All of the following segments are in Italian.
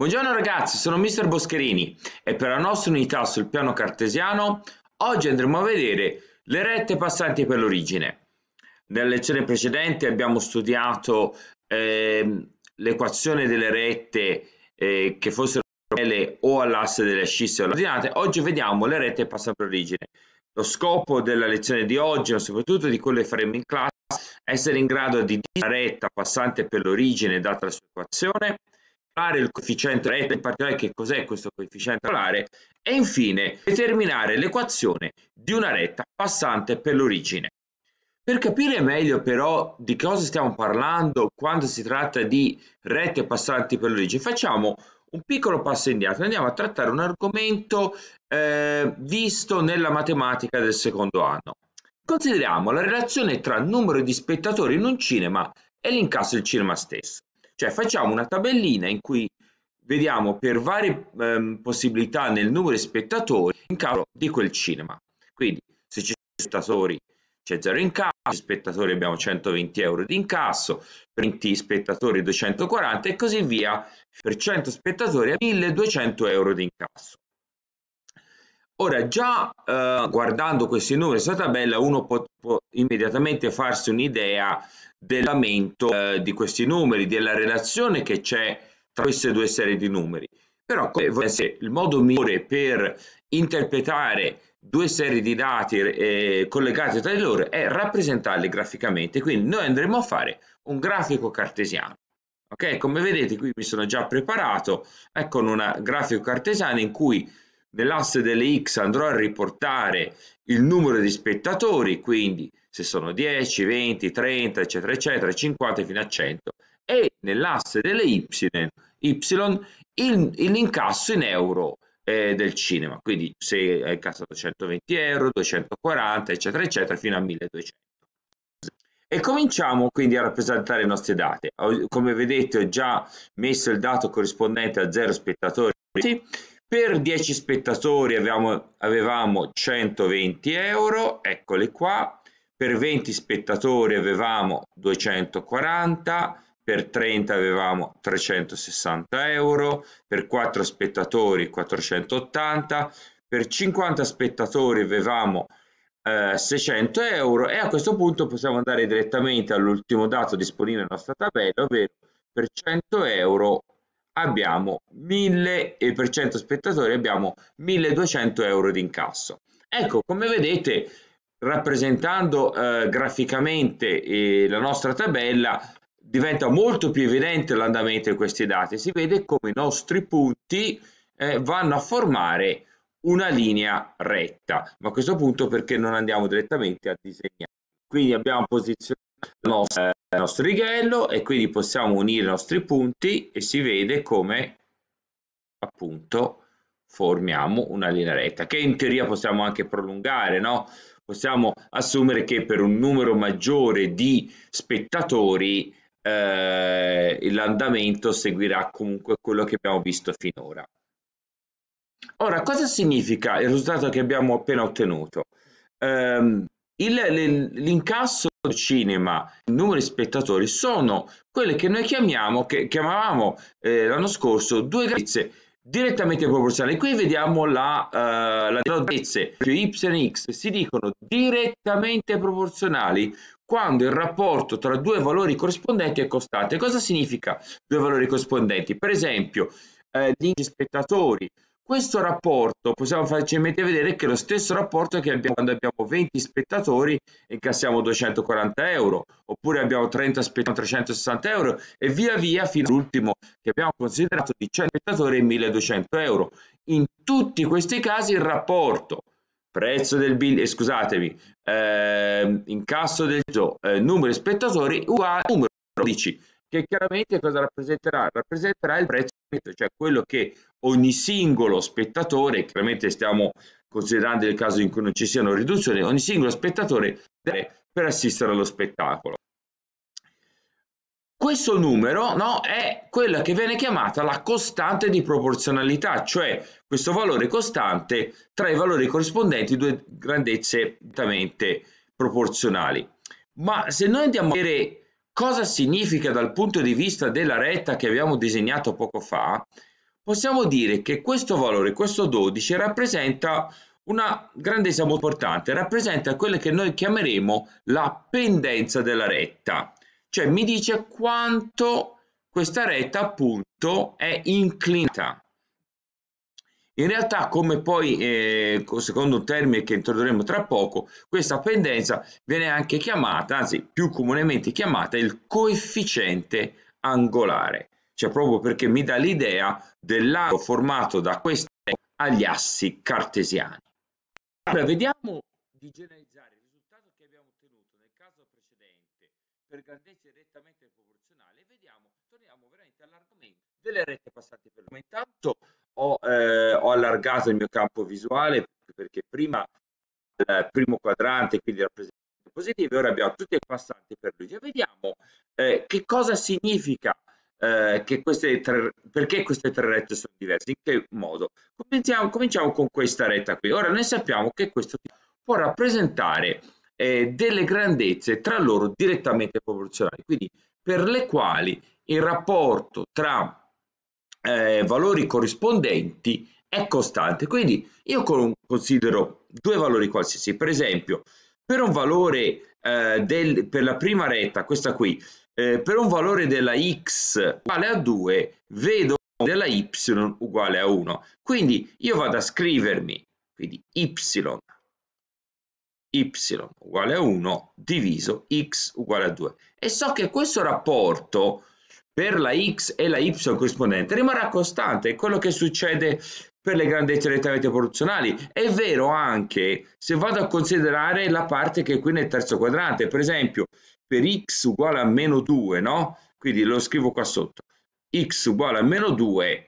Buongiorno ragazzi, sono Mr. Boscherini e per la nostra unità sul piano cartesiano oggi andremo a vedere le rette passanti per l'origine. Nella lezione precedente abbiamo studiato eh, l'equazione delle rette eh, che fossero parallele o all'asse delle ascisse o alle ordinate, oggi vediamo le rette passanti per l'origine. Lo scopo della lezione di oggi, ma soprattutto di quelle che faremo in classe, è essere in grado di dire la retta passante per l'origine data la sua equazione fare il coefficiente rete, in particolare che cos'è questo coefficiente angolare, e infine determinare l'equazione di una retta passante per l'origine. Per capire meglio però di cosa stiamo parlando quando si tratta di rette passanti per l'origine, facciamo un piccolo passo indietro, andiamo a trattare un argomento eh, visto nella matematica del secondo anno. Consideriamo la relazione tra numero di spettatori in un cinema e l'incasso del cinema stesso. Cioè facciamo una tabellina in cui vediamo per varie ehm, possibilità nel numero di spettatori in caso di quel cinema. Quindi se ci sono spettatori c'è zero incasso, spettatori abbiamo 120 euro di incasso, 20 spettatori 240 e così via, per 100 spettatori 1200 euro di incasso. Ora, già eh, guardando questi numeri questa tabella, uno può, può immediatamente farsi un'idea dell'andamento eh, di questi numeri, della relazione che c'è tra queste due serie di numeri. Però, come se il modo migliore per interpretare due serie di dati eh, collegate tra di loro è rappresentarli graficamente. Quindi noi andremo a fare un grafico cartesiano. Ok, come vedete qui mi sono già preparato eh, ecco, un grafico cartesiano in cui nell'asse delle X andrò a riportare il numero di spettatori, quindi se sono 10, 20, 30, eccetera, eccetera, 50 fino a 100, e nell'asse delle Y, y l'incasso in euro eh, del cinema, quindi se hai incassato 120 euro, 240, eccetera, eccetera, fino a 1200. E cominciamo quindi a rappresentare le nostre date. Come vedete ho già messo il dato corrispondente a 0 spettatori, per 10 spettatori avevamo, avevamo 120 euro, eccole qua. Per 20 spettatori avevamo 240, per 30 avevamo 360 euro, per 4 spettatori 480, per 50 spettatori avevamo eh, 600 euro e a questo punto possiamo andare direttamente all'ultimo dato disponibile nella nostra tabella, ovvero per 100 euro abbiamo 1000 e per 100 spettatori abbiamo 1200 euro di incasso. Ecco, come vedete, rappresentando eh, graficamente eh, la nostra tabella, diventa molto più evidente l'andamento di questi dati. Si vede come i nostri punti eh, vanno a formare una linea retta, ma a questo punto perché non andiamo direttamente a disegnare. Quindi abbiamo posizionato la nostra nostro righello e quindi possiamo unire i nostri punti e si vede come appunto formiamo una linea retta che in teoria possiamo anche prolungare no possiamo assumere che per un numero maggiore di spettatori eh, l'andamento seguirà comunque quello che abbiamo visto finora ora cosa significa il risultato che abbiamo appena ottenuto ehm, l'incasso del cinema, il numero di spettatori sono quelle che noi chiamiamo, che chiamavamo eh, l'anno scorso, due grazie direttamente proporzionali. Qui vediamo la, uh, la grandezza, più cioè y e x si dicono direttamente proporzionali quando il rapporto tra due valori corrispondenti è costante. Cosa significa due valori corrispondenti? Per esempio, eh, gli spettatori questo rapporto possiamo facilmente vedere che è lo stesso rapporto che abbiamo quando abbiamo 20 spettatori e incassiamo 240 euro, oppure abbiamo 30 spettatori 360 euro e via via fino all'ultimo che abbiamo considerato di 100 spettatori e 1200 euro. In tutti questi casi il rapporto prezzo del bill eh, scusatemi, eh, incasso del gioco, eh, numero di spettatori uguale numero 12, che chiaramente cosa rappresenterà? Rappresenterà il prezzo cioè quello che ogni singolo spettatore, chiaramente stiamo considerando il caso in cui non ci siano riduzioni, ogni singolo spettatore deve per assistere allo spettacolo. Questo numero no, è quella che viene chiamata la costante di proporzionalità, cioè questo valore costante tra i valori corrispondenti due grandezze direttamente proporzionali. Ma se noi andiamo a vedere cosa significa dal punto di vista della retta che abbiamo disegnato poco fa, possiamo dire che questo valore, questo 12, rappresenta una grandezza molto importante, rappresenta quella che noi chiameremo la pendenza della retta, cioè mi dice quanto questa retta appunto è inclinata. In realtà, come poi, eh, secondo un termine che introdurremo tra poco, questa pendenza viene anche chiamata, anzi più comunemente chiamata, il coefficiente angolare, cioè proprio perché mi dà l'idea dell'angolo formato da questi agli assi cartesiani. Allora, vediamo di generalizzare il risultato che abbiamo ottenuto nel caso precedente per grandezza direttamente proporzionale. e vediamo, torniamo veramente all'argomento delle rette passate per l'uomo. Intanto ho, eh, ho allargato il mio campo visuale perché prima il primo quadrante, quindi rappresentazioni positive, ora abbiamo tutti i passanti per lui. Cioè, vediamo eh, che cosa significa eh, che queste tre, perché queste tre rette sono diverse, in che modo. Cominciamo, cominciamo con questa retta qui. Ora noi sappiamo che questo può rappresentare eh, delle grandezze tra loro direttamente proporzionali, quindi per le quali il rapporto tra eh, valori corrispondenti è costante. Quindi io considero due valori qualsiasi. Per esempio, per un valore eh, del, per la prima retta, questa qui, eh, per un valore della x uguale a 2, vedo della y uguale a 1. Quindi io vado a scrivermi, quindi y y uguale a 1 diviso x uguale a 2 e so che questo rapporto per la x e la y corrispondente rimarrà costante, è quello che succede per le grandezze direttamente proporzionali. È vero anche se vado a considerare la parte che è qui nel terzo quadrante, per esempio per x uguale a meno 2, no? Quindi lo scrivo qua sotto, x uguale a meno 2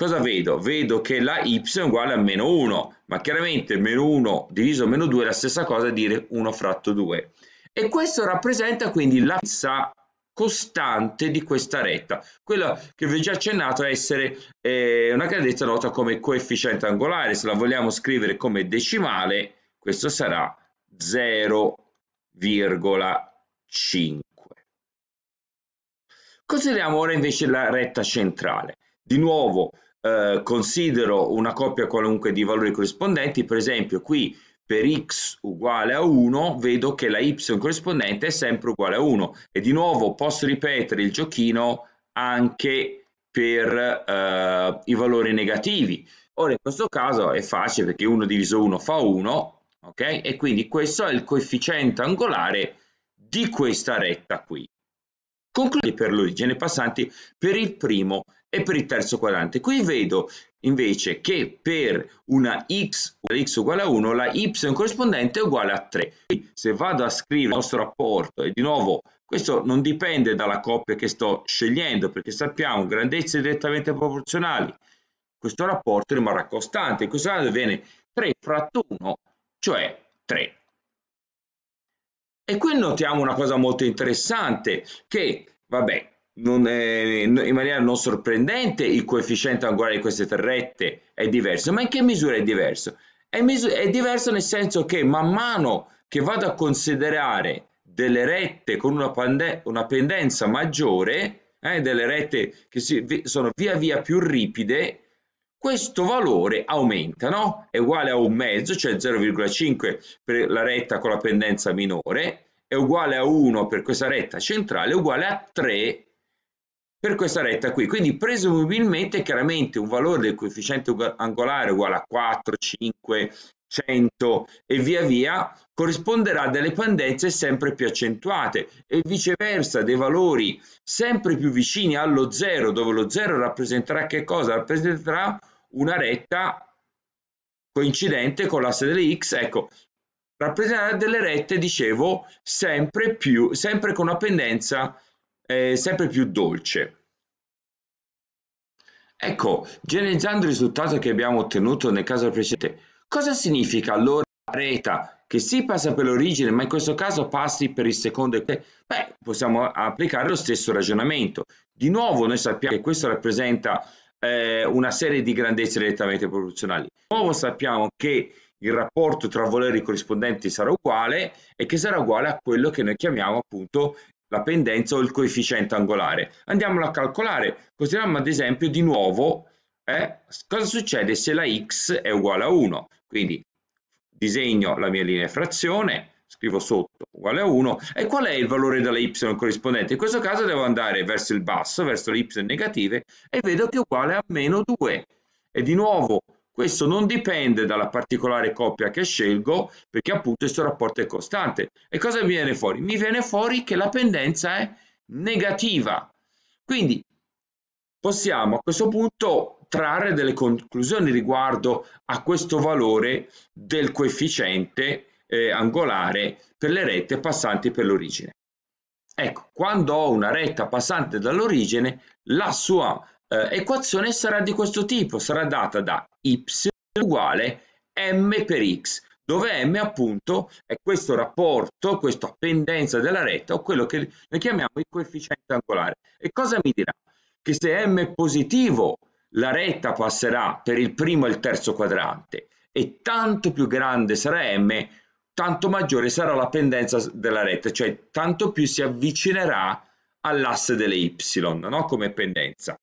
cosa vedo? Vedo che la y è uguale a meno 1, ma chiaramente meno 1 diviso meno 2 è la stessa cosa dire 1 fratto 2. E questo rappresenta quindi la messa costante di questa retta, quella che vi ho già accennato a essere eh, una grandezza nota come coefficiente angolare, se la vogliamo scrivere come decimale, questo sarà 0,5. Consideriamo ora invece la retta centrale. Di nuovo eh, considero una coppia qualunque di valori corrispondenti, per esempio qui per x uguale a 1 vedo che la y corrispondente è sempre uguale a 1 e di nuovo posso ripetere il giochino anche per eh, i valori negativi. Ora in questo caso è facile perché 1 diviso 1 fa 1 ok? e quindi questo è il coefficiente angolare di questa retta qui. concludi per l'origine passanti per il primo e per il terzo quadrante. Qui vedo invece che per una x uguale, x uguale a 1 la y corrispondente è uguale a 3. Quindi se vado a scrivere il nostro rapporto e di nuovo questo non dipende dalla coppia che sto scegliendo perché sappiamo grandezze direttamente proporzionali questo rapporto rimarrà costante, in questo caso viene 3 fratto 1 cioè 3. E qui notiamo una cosa molto interessante che vabbè non è, in maniera non sorprendente il coefficiente angolare di queste terrette è diverso, ma in che misura è diverso? È, è diverso nel senso che man mano che vado a considerare delle rette con una, una pendenza maggiore, eh, delle rette che si, sono via via più ripide, questo valore aumenta, no? È uguale a un mezzo, cioè 0,5 per la retta con la pendenza minore, è uguale a 1 per questa retta centrale, è uguale a 3 per questa retta qui. Quindi presumibilmente chiaramente un valore del coefficiente angolare uguale a 4, 5, 100 e via via corrisponderà a delle pendenze sempre più accentuate e viceversa dei valori sempre più vicini allo zero dove lo zero rappresenterà che cosa? Rappresenterà una retta coincidente con l'asse delle x, ecco, rappresenterà delle rette, dicevo, sempre più, sempre con una pendenza eh, sempre più dolce. Ecco, generalizzando il risultato che abbiamo ottenuto nel caso precedente, cosa significa allora reta che si passa per l'origine, ma in questo caso passi per il secondo? Beh, possiamo applicare lo stesso ragionamento. Di nuovo noi sappiamo che questo rappresenta eh, una serie di grandezze direttamente proporzionali. Di nuovo sappiamo che il rapporto tra voleri corrispondenti sarà uguale e che sarà uguale a quello che noi chiamiamo appunto la pendenza o il coefficiente angolare. Andiamolo a calcolare. Consideriamo ad esempio di nuovo eh, cosa succede se la x è uguale a 1. Quindi disegno la mia linea di frazione, scrivo sotto uguale a 1 e qual è il valore della y corrispondente? In questo caso devo andare verso il basso, verso le y negative e vedo che è uguale a meno 2. E di nuovo questo non dipende dalla particolare coppia che scelgo, perché appunto questo rapporto è costante. E cosa mi viene fuori? Mi viene fuori che la pendenza è negativa. Quindi possiamo a questo punto trarre delle conclusioni riguardo a questo valore del coefficiente eh, angolare per le rette passanti per l'origine. Ecco, quando ho una retta passante dall'origine, la sua eh, equazione sarà di questo tipo, sarà data da y uguale m per x, dove m appunto è questo rapporto, questa pendenza della retta o quello che noi chiamiamo il coefficiente angolare. E cosa mi dirà? Che se m è positivo la retta passerà per il primo e il terzo quadrante e tanto più grande sarà m, tanto maggiore sarà la pendenza della retta, cioè tanto più si avvicinerà all'asse delle y no? come pendenza.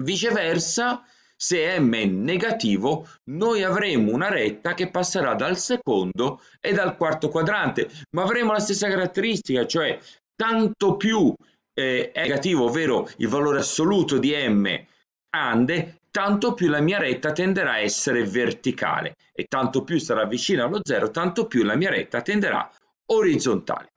Viceversa, se m è negativo, noi avremo una retta che passerà dal secondo e dal quarto quadrante, ma avremo la stessa caratteristica, cioè tanto più eh, è negativo, ovvero il valore assoluto di m grande, tanto più la mia retta tenderà a essere verticale e tanto più sarà vicina allo zero, tanto più la mia retta tenderà orizzontale.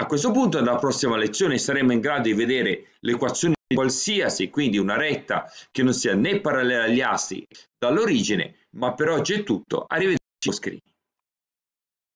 A questo punto, nella prossima lezione, saremo in grado di vedere l'equazione qualsiasi, quindi una retta che non sia né parallela agli assi dall'origine, ma per oggi è tutto, arrivederci screen.